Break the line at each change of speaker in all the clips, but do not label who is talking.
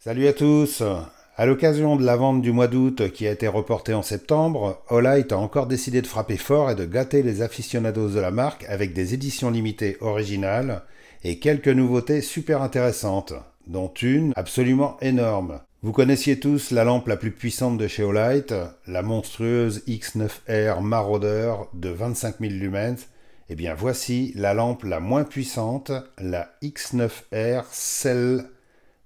Salut à tous À l'occasion de la vente du mois d'août qui a été reportée en septembre, Olight a encore décidé de frapper fort et de gâter les aficionados de la marque avec des éditions limitées originales et quelques nouveautés super intéressantes, dont une absolument énorme. Vous connaissiez tous la lampe la plus puissante de chez Olight, la monstrueuse X9R Marauder de 25 000 lumens. Eh bien voici la lampe la moins puissante, la X9R Cell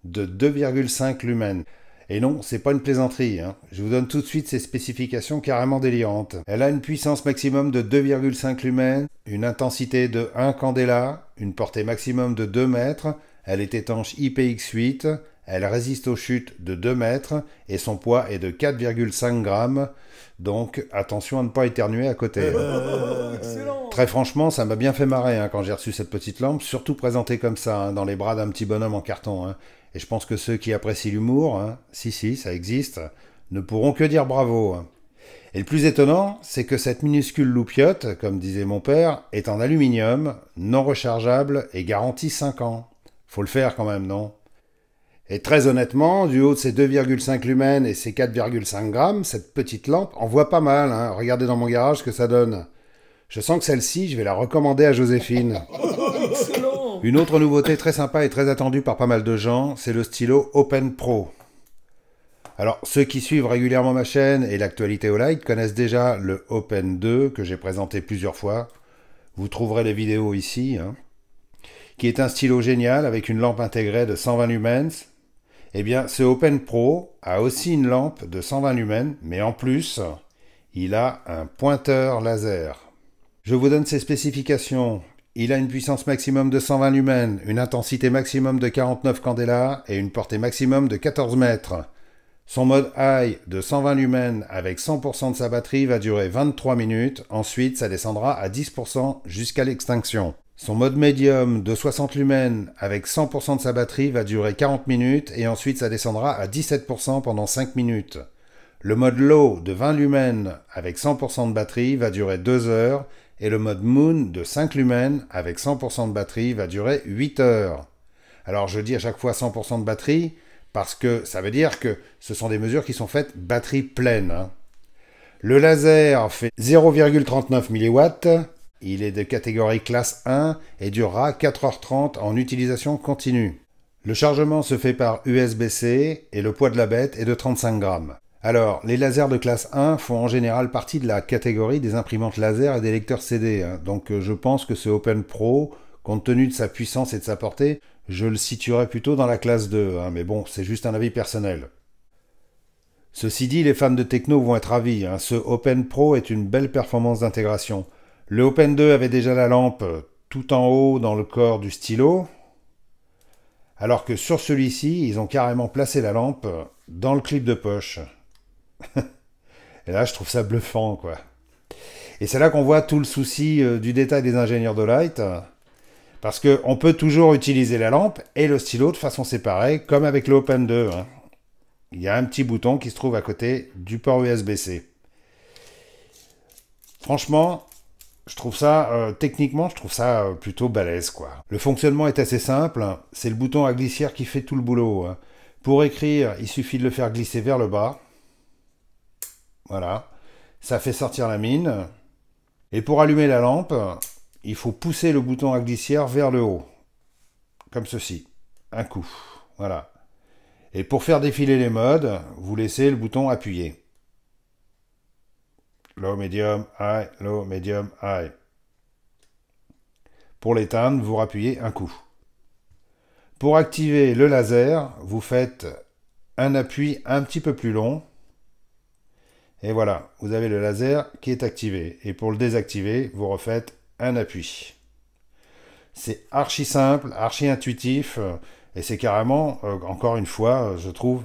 de 2,5 lumens. Et non, c'est pas une plaisanterie, hein. je vous donne tout de suite ses spécifications carrément délirantes. Elle a une puissance maximum de 2,5 lumens, une intensité de 1 candela, une portée maximum de 2 mètres, elle est étanche IPX8, elle résiste aux chutes de 2 mètres et son poids est de 4,5 grammes. Donc attention à ne pas éternuer à côté. Hein. Euh, Très franchement, ça m'a bien fait marrer hein, quand j'ai reçu cette petite lampe, surtout présentée comme ça, dans les bras d'un petit bonhomme en carton. Et je pense que ceux qui apprécient l'humour, hein, si si, ça existe, ne pourront que dire bravo. Hein. Et le plus étonnant, c'est que cette minuscule loupiote, comme disait mon père, est en aluminium, non rechargeable et garantie 5 ans. Faut le faire quand même, non Et très honnêtement, du haut de ses 2,5 lumens et ses 4,5 grammes, cette petite lampe en voit pas mal. Hein. Regardez dans mon garage ce que ça donne. Je sens que celle-ci, je vais la recommander à Joséphine. Une autre nouveauté très sympa et très attendue par pas mal de gens, c'est le stylo Open Pro. Alors, ceux qui suivent régulièrement ma chaîne et l'actualité au light connaissent déjà le Open 2 que j'ai présenté plusieurs fois. Vous trouverez les vidéos ici, hein, qui est un stylo génial avec une lampe intégrée de 120 lumens. Eh bien, ce Open Pro a aussi une lampe de 120 lumens, mais en plus, il a un pointeur laser. Je vous donne ses spécifications. Il a une puissance maximum de 120 lumens, une intensité maximum de 49 candela et une portée maximum de 14 mètres. Son mode high de 120 lumens avec 100% de sa batterie va durer 23 minutes, ensuite ça descendra à 10% jusqu'à l'extinction. Son mode Medium de 60 lumens avec 100% de sa batterie va durer 40 minutes et ensuite ça descendra à 17% pendant 5 minutes. Le mode low de 20 lumens avec 100% de batterie va durer 2 heures et le mode Moon de 5 lumens avec 100% de batterie va durer 8 heures. Alors je dis à chaque fois 100% de batterie parce que ça veut dire que ce sont des mesures qui sont faites batterie pleine. Hein. Le laser fait 0,39 mW, il est de catégorie classe 1 et durera 4h30 en utilisation continue. Le chargement se fait par USB-C et le poids de la bête est de 35 grammes. Alors, les lasers de classe 1 font en général partie de la catégorie des imprimantes laser et des lecteurs CD, hein. donc euh, je pense que ce Open Pro, compte tenu de sa puissance et de sa portée, je le situerais plutôt dans la classe 2, hein. mais bon, c'est juste un avis personnel. Ceci dit, les fans de techno vont être ravis, hein. ce Open Pro est une belle performance d'intégration. Le Open 2 avait déjà la lampe euh, tout en haut dans le corps du stylo, alors que sur celui-ci, ils ont carrément placé la lampe euh, dans le clip de poche. Et là, je trouve ça bluffant, quoi. Et c'est là qu'on voit tout le souci euh, du détail des ingénieurs de light. Parce qu'on peut toujours utiliser la lampe et le stylo de façon séparée, comme avec l'Open 2. Hein. Il y a un petit bouton qui se trouve à côté du port USB-C. Franchement, je trouve ça, euh, techniquement, je trouve ça euh, plutôt balèze, quoi. Le fonctionnement est assez simple. C'est le bouton à glissière qui fait tout le boulot. Hein. Pour écrire, il suffit de le faire glisser vers le bas. Voilà. Ça fait sortir la mine. Et pour allumer la lampe, il faut pousser le bouton à glissière vers le haut. Comme ceci. Un coup. Voilà. Et pour faire défiler les modes, vous laissez le bouton appuyé. Low, medium, high, low, medium, high. Pour l'éteindre, vous rappuyez un coup. Pour activer le laser, vous faites un appui un petit peu plus long et voilà, vous avez le laser qui est activé. Et pour le désactiver, vous refaites un appui. C'est archi simple, archi intuitif, euh, et c'est carrément, euh, encore une fois, euh, je trouve,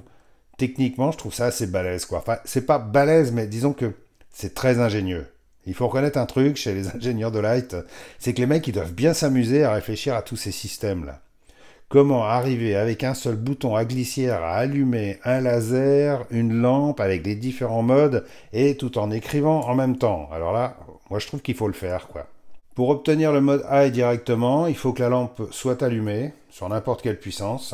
techniquement, je trouve ça assez balèze. Quoi. Enfin, c'est pas balèze, mais disons que c'est très ingénieux. Il faut reconnaître un truc chez les ingénieurs de Light, c'est que les mecs, ils doivent bien s'amuser à réfléchir à tous ces systèmes-là. Comment arriver avec un seul bouton à glissière à allumer un laser, une lampe avec les différents modes et tout en écrivant en même temps Alors là, moi je trouve qu'il faut le faire quoi. Pour obtenir le mode high directement, il faut que la lampe soit allumée sur n'importe quelle puissance.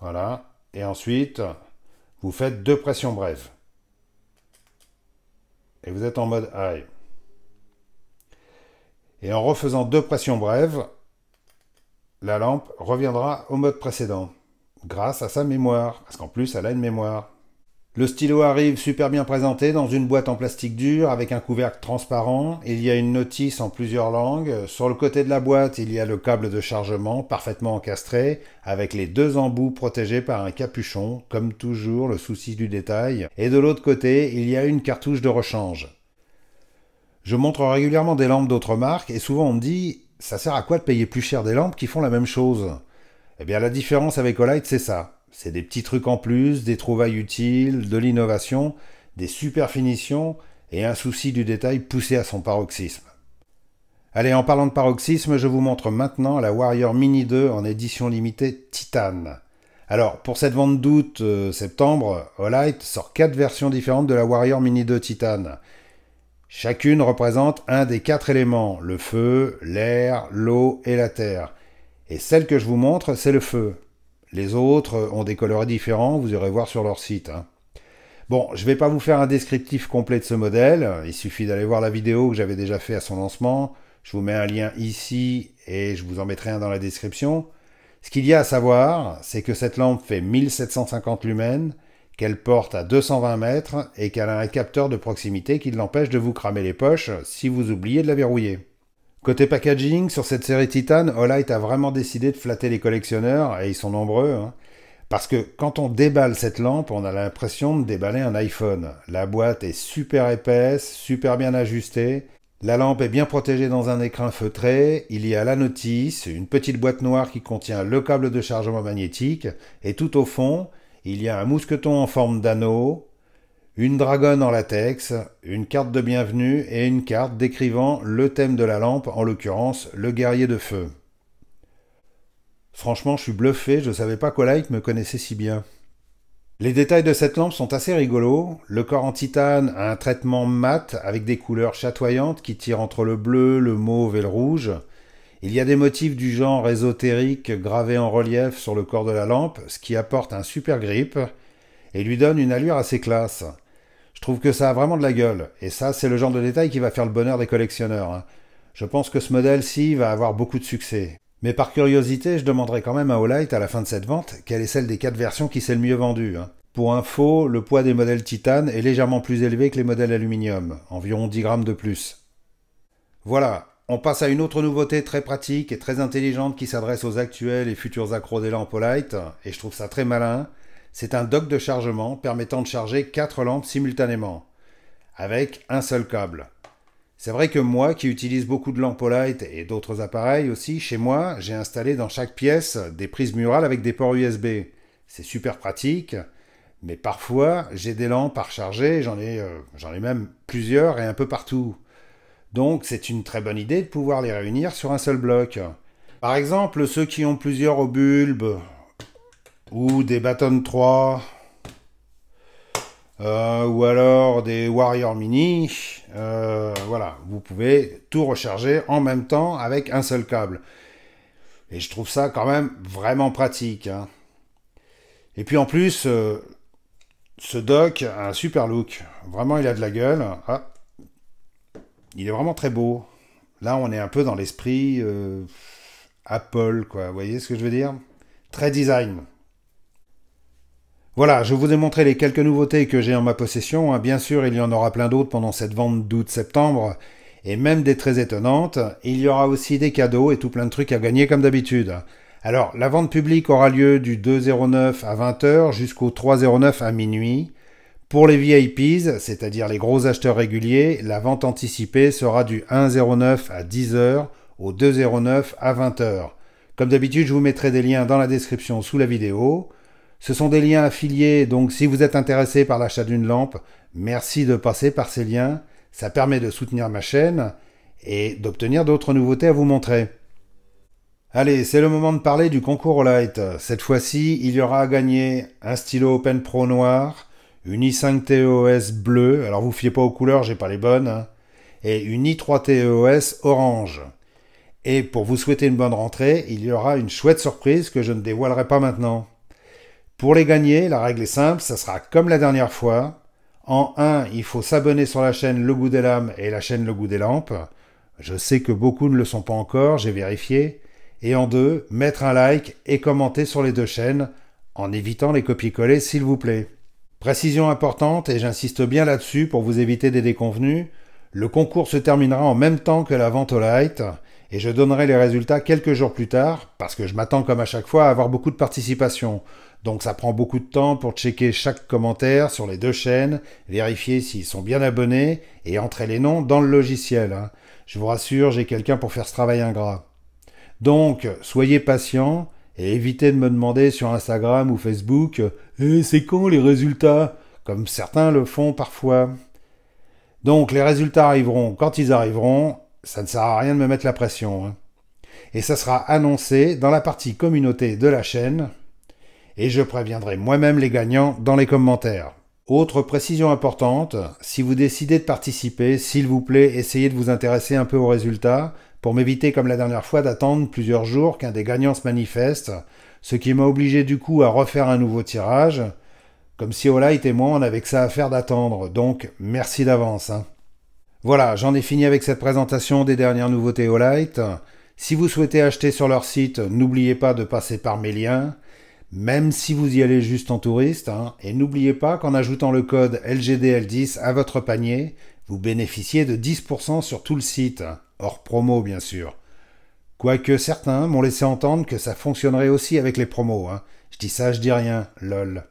Voilà. Et ensuite, vous faites deux pressions brèves. Et vous êtes en mode high. Et en refaisant deux pressions brèves, la lampe reviendra au mode précédent, grâce à sa mémoire, parce qu'en plus elle a une mémoire. Le stylo arrive super bien présenté dans une boîte en plastique dur avec un couvercle transparent. Il y a une notice en plusieurs langues. Sur le côté de la boîte, il y a le câble de chargement parfaitement encastré avec les deux embouts protégés par un capuchon, comme toujours le souci du détail. Et de l'autre côté, il y a une cartouche de rechange. Je montre régulièrement des lampes d'autres marques et souvent on me dit ça sert à quoi de payer plus cher des lampes qui font la même chose Eh bien la différence avec Olight c'est ça. C'est des petits trucs en plus, des trouvailles utiles, de l'innovation, des super finitions et un souci du détail poussé à son paroxysme. Allez, en parlant de paroxysme, je vous montre maintenant la Warrior Mini 2 en édition limitée Titan. Alors, pour cette vente d'août-septembre, euh, Olight sort quatre versions différentes de la Warrior Mini 2 Titan. Chacune représente un des quatre éléments, le feu, l'air, l'eau et la terre. Et celle que je vous montre, c'est le feu. Les autres ont des coloris différents, vous irez voir sur leur site. Hein. Bon, je ne vais pas vous faire un descriptif complet de ce modèle, il suffit d'aller voir la vidéo que j'avais déjà fait à son lancement. Je vous mets un lien ici et je vous en mettrai un dans la description. Ce qu'il y a à savoir, c'est que cette lampe fait 1750 lumens, qu'elle porte à 220 mètres et qu'elle a un capteur de proximité qui l'empêche de vous cramer les poches si vous oubliez de la verrouiller. Côté packaging, sur cette série Titan, Olight a vraiment décidé de flatter les collectionneurs, et ils sont nombreux, hein, parce que quand on déballe cette lampe, on a l'impression de déballer un iPhone. La boîte est super épaisse, super bien ajustée, la lampe est bien protégée dans un écrin feutré, il y a la notice, une petite boîte noire qui contient le câble de chargement magnétique, et tout au fond, il y a un mousqueton en forme d'anneau, une dragonne en latex, une carte de bienvenue et une carte décrivant le thème de la lampe, en l'occurrence le guerrier de feu. Franchement, je suis bluffé, je ne savais pas qu'Olaïk me connaissait si bien. Les détails de cette lampe sont assez rigolos. Le corps en titane a un traitement mat avec des couleurs chatoyantes qui tirent entre le bleu, le mauve et le rouge. Il y a des motifs du genre ésotérique gravés en relief sur le corps de la lampe, ce qui apporte un super grip et lui donne une allure assez classe. Je trouve que ça a vraiment de la gueule, et ça c'est le genre de détail qui va faire le bonheur des collectionneurs. Hein. Je pense que ce modèle-ci va avoir beaucoup de succès. Mais par curiosité, je demanderai quand même à Olight à la fin de cette vente quelle est celle des quatre versions qui s'est le mieux vendue. Hein. Pour info, le poids des modèles titane est légèrement plus élevé que les modèles aluminium, environ 10 grammes de plus. Voilà, on passe à une autre nouveauté très pratique et très intelligente qui s'adresse aux actuels et futurs accros des lampes Olight, et je trouve ça très malin. C'est un dock de chargement permettant de charger 4 lampes simultanément, avec un seul câble. C'est vrai que moi, qui utilise beaucoup de lampes Olight et d'autres appareils aussi, chez moi, j'ai installé dans chaque pièce des prises murales avec des ports USB. C'est super pratique, mais parfois, j'ai des lampes à recharger, j'en ai, euh, j'en ai même plusieurs et un peu partout. Donc c'est une très bonne idée de pouvoir les réunir sur un seul bloc. Par exemple, ceux qui ont plusieurs au ou des Baton 3, euh, ou alors des Warrior Mini, euh, voilà, vous pouvez tout recharger en même temps avec un seul câble. Et je trouve ça quand même vraiment pratique. Hein. Et puis en plus, euh, ce dock a un super look. Vraiment, il a de la gueule. Ah, il est vraiment très beau. Là, on est un peu dans l'esprit euh, Apple, quoi. Vous voyez ce que je veux dire Très design. Voilà, je vous ai montré les quelques nouveautés que j'ai en ma possession. Hein. Bien sûr, il y en aura plein d'autres pendant cette vente d'août-septembre, et même des très étonnantes. Il y aura aussi des cadeaux et tout plein de trucs à gagner comme d'habitude. Alors, la vente publique aura lieu du 2.09 à 20h jusqu'au 3.09 à minuit. Pour les VIPs, c'est-à-dire les gros acheteurs réguliers, la vente anticipée sera du 1,09 à 10h au 2,09 à 20h. Comme d'habitude, je vous mettrai des liens dans la description sous la vidéo. Ce sont des liens affiliés, donc si vous êtes intéressé par l'achat d'une lampe, merci de passer par ces liens. Ça permet de soutenir ma chaîne et d'obtenir d'autres nouveautés à vous montrer. Allez, c'est le moment de parler du concours Light. Cette fois-ci, il y aura à gagner un stylo Open Pro noir, une i5 TEOS bleue, alors vous fiez pas aux couleurs, j'ai pas les bonnes, hein, et une i3 TEOS e orange. Et pour vous souhaiter une bonne rentrée, il y aura une chouette surprise que je ne dévoilerai pas maintenant. Pour les gagner, la règle est simple, ça sera comme la dernière fois. En 1, il faut s'abonner sur la chaîne Le Goût des Lames et la chaîne Le Goût des Lampes. Je sais que beaucoup ne le sont pas encore, j'ai vérifié. Et en 2, mettre un like et commenter sur les deux chaînes en évitant les copier-coller s'il vous plaît. Précision importante, et j'insiste bien là-dessus pour vous éviter des déconvenus, le concours se terminera en même temps que la vente au light, et je donnerai les résultats quelques jours plus tard, parce que je m'attends comme à chaque fois à avoir beaucoup de participation. Donc ça prend beaucoup de temps pour checker chaque commentaire sur les deux chaînes, vérifier s'ils sont bien abonnés et entrer les noms dans le logiciel. Hein. Je vous rassure, j'ai quelqu'un pour faire ce travail ingrat. Donc, soyez patient, et évitez de me demander sur Instagram ou Facebook eh, c'est con les résultats comme certains le font parfois. Donc les résultats arriveront quand ils arriveront, ça ne sert à rien de me mettre la pression. Hein. Et ça sera annoncé dans la partie communauté de la chaîne, et je préviendrai moi-même les gagnants dans les commentaires. Autre précision importante, si vous décidez de participer, s'il vous plaît, essayez de vous intéresser un peu aux résultats, pour m'éviter comme la dernière fois d'attendre plusieurs jours qu'un des gagnants se manifeste, ce qui m'a obligé du coup à refaire un nouveau tirage. Comme si Olight et moi on avait que ça à faire d'attendre, donc merci d'avance. Hein. Voilà, j'en ai fini avec cette présentation des dernières nouveautés Olight. Si vous souhaitez acheter sur leur site, n'oubliez pas de passer par mes liens, même si vous y allez juste en touriste, hein. et n'oubliez pas qu'en ajoutant le code LGDL10 à votre panier, vous bénéficiez de 10% sur tout le site hors promo bien sûr. Quoique certains m'ont laissé entendre que ça fonctionnerait aussi avec les promos. Hein. Je dis ça, je dis rien, lol.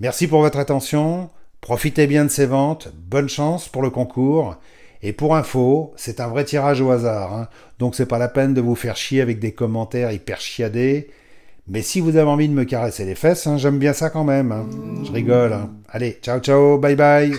Merci pour votre attention, profitez bien de ces ventes, bonne chance pour le concours. Et pour info, c'est un vrai tirage au hasard, hein. donc c'est pas la peine de vous faire chier avec des commentaires hyper chiadés. Mais si vous avez envie de me caresser les fesses, hein, j'aime bien ça quand même. Je rigole. Allez, ciao ciao, bye bye.